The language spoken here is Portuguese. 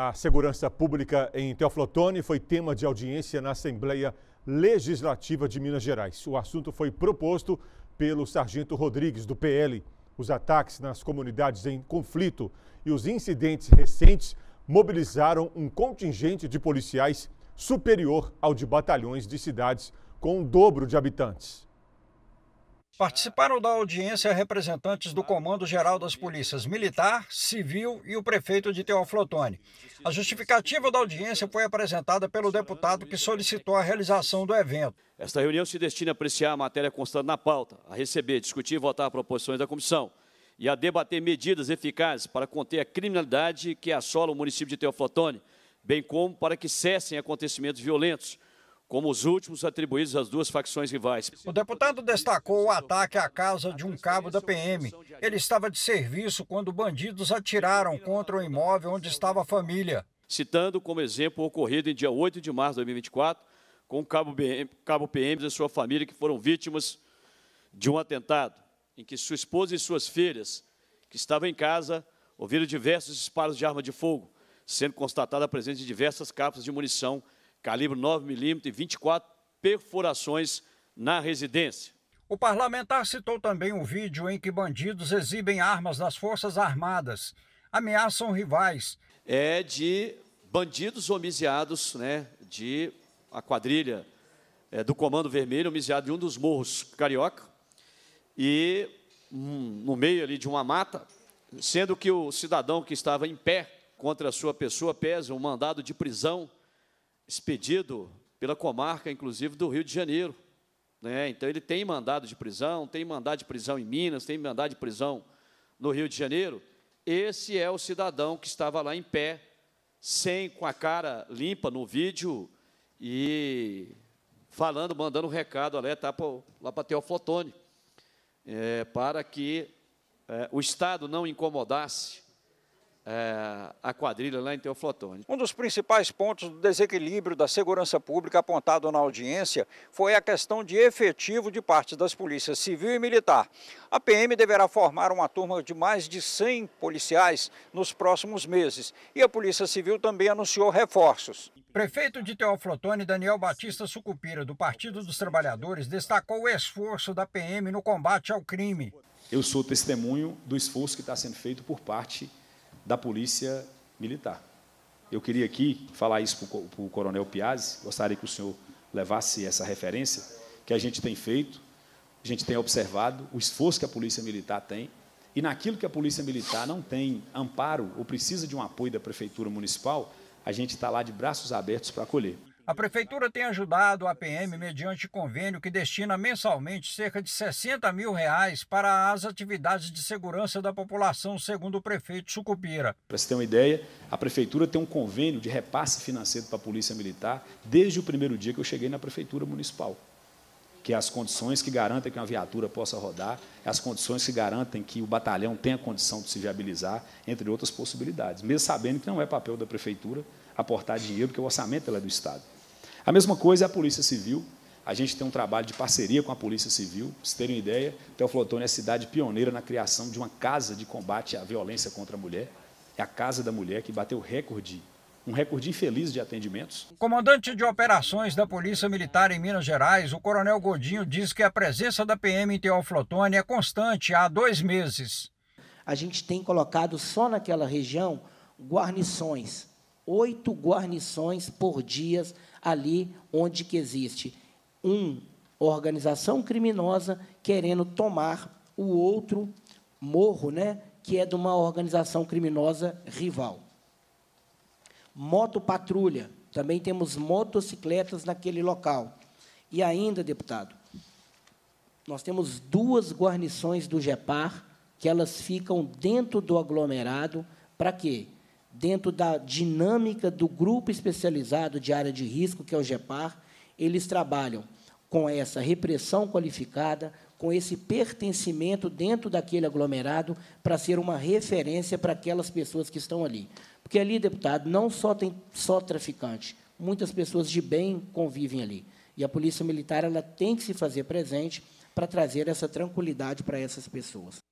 A segurança pública em Teoflotone foi tema de audiência na Assembleia Legislativa de Minas Gerais. O assunto foi proposto pelo sargento Rodrigues, do PL. Os ataques nas comunidades em conflito e os incidentes recentes mobilizaram um contingente de policiais superior ao de batalhões de cidades com o dobro de habitantes. Participaram da audiência representantes do Comando Geral das Polícias Militar, Civil e o prefeito de Teoflotone. A justificativa da audiência foi apresentada pelo deputado que solicitou a realização do evento. Esta reunião se destina a apreciar a matéria constante na pauta, a receber, discutir e votar proposições da comissão e a debater medidas eficazes para conter a criminalidade que assola o município de Teoflotone, bem como para que cessem acontecimentos violentos como os últimos atribuídos às duas facções rivais. O deputado destacou o ataque à casa de um cabo da PM. Ele estava de serviço quando bandidos atiraram contra o imóvel onde estava a família. Citando como exemplo o ocorrido em dia 8 de março de 2024, com o cabo, BM, cabo PM e sua família que foram vítimas de um atentado, em que sua esposa e suas filhas, que estavam em casa, ouviram diversos disparos de arma de fogo, sendo constatada a presença de diversas cápsulas de munição calibre 9mm e 24 perfurações na residência. O parlamentar citou também um vídeo em que bandidos exibem armas das Forças Armadas, ameaçam rivais. É de bandidos homiziados, né, de a quadrilha é, do Comando Vermelho, homiziado de um dos morros carioca, e um, no meio ali de uma mata, sendo que o cidadão que estava em pé contra a sua pessoa pesa um mandado de prisão expedido pela comarca, inclusive, do Rio de Janeiro. Né? Então, ele tem mandado de prisão, tem mandado de prisão em Minas, tem mandado de prisão no Rio de Janeiro. Esse é o cidadão que estava lá em pé, sem com a cara limpa no vídeo e falando, mandando um recado ali, tá, lá para Teoflotone, eh, é, para que é, o Estado não incomodasse é, a quadrilha lá em Teoflotone. Um dos principais pontos do desequilíbrio da segurança pública apontado na audiência foi a questão de efetivo de parte das polícias civil e militar. A PM deverá formar uma turma de mais de 100 policiais nos próximos meses e a Polícia Civil também anunciou reforços. Prefeito de Teoflotone, Daniel Batista Sucupira, do Partido dos Trabalhadores, destacou o esforço da PM no combate ao crime. Eu sou testemunho do esforço que está sendo feito por parte da Polícia Militar. Eu queria aqui falar isso para o Coronel Piazzi, gostaria que o senhor levasse essa referência, que a gente tem feito, a gente tem observado o esforço que a Polícia Militar tem, e naquilo que a Polícia Militar não tem amparo ou precisa de um apoio da Prefeitura Municipal, a gente está lá de braços abertos para acolher. A Prefeitura tem ajudado a PM mediante convênio que destina mensalmente cerca de 60 mil reais para as atividades de segurança da população, segundo o prefeito Sucupira. Para você ter uma ideia, a Prefeitura tem um convênio de repasse financeiro para a Polícia Militar desde o primeiro dia que eu cheguei na Prefeitura Municipal que é as condições que garantem que uma viatura possa rodar, é as condições que garantem que o batalhão tenha condição de se viabilizar, entre outras possibilidades, mesmo sabendo que não é papel da prefeitura aportar dinheiro, porque o orçamento é do Estado. A mesma coisa é a Polícia Civil. A gente tem um trabalho de parceria com a Polícia Civil. Para vocês terem uma ideia, Teoflotone é a cidade pioneira na criação de uma casa de combate à violência contra a mulher. É a Casa da Mulher que bateu recorde, um recorde infeliz de atendimentos. O comandante de operações da Polícia Militar em Minas Gerais, o Coronel Godinho, diz que a presença da PM em Teoflotone é constante há dois meses. A gente tem colocado só naquela região guarnições oito guarnições por dia ali onde que existe um organização criminosa querendo tomar o outro morro, né, que é de uma organização criminosa rival. Moto patrulha, também temos motocicletas naquele local. E ainda, deputado, nós temos duas guarnições do GEPAR que elas ficam dentro do aglomerado para quê? dentro da dinâmica do grupo especializado de área de risco, que é o GEPAR, eles trabalham com essa repressão qualificada, com esse pertencimento dentro daquele aglomerado para ser uma referência para aquelas pessoas que estão ali. Porque ali, deputado, não só tem só traficante, muitas pessoas de bem convivem ali. E a Polícia Militar ela tem que se fazer presente para trazer essa tranquilidade para essas pessoas.